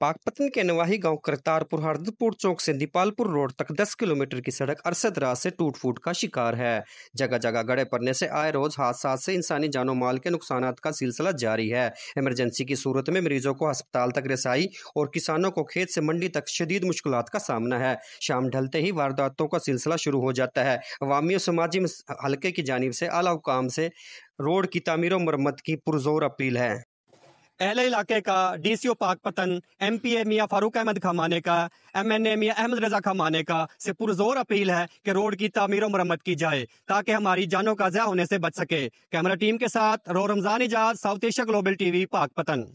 पाकपतन के नवाही गांव करतारपुर हरदपुर चौक से दीपालपुर रोड तक 10 किलोमीटर की सड़क अरसद रात से टूट फूट का शिकार है जगह जगह गड़े पड़ने से आए रोज हादसा से इंसानी जानो माल के नुकसान का सिलसिला जारी है इमरजेंसी की सूरत में मरीजों को अस्पताल तक रसाई और किसानों को खेत से मंडी तक शदीद मुश्किल का सामना है शाम ढलते ही वारदातों का सिलसिला शुरू हो जाता है अवामी और समाजी हल्के की जानब से आला हुकाम से रोड की तमीर और मरम्मत की पुरजोर अपील है अहले इलाके का डी सी ओ पाक पतन एम पी ए मियाँ फारूक अहमद खमाने का एम एन ए मियाँ अहमद रजा खामाने का से पुरजोर अपील है कि रोड की तामीर मरम्मत की जाए ताकि हमारी जानों का जया होने से बच सके कैमरा टीम के साथ रो Ramzan Ijaz South Asia global TV पाक पतन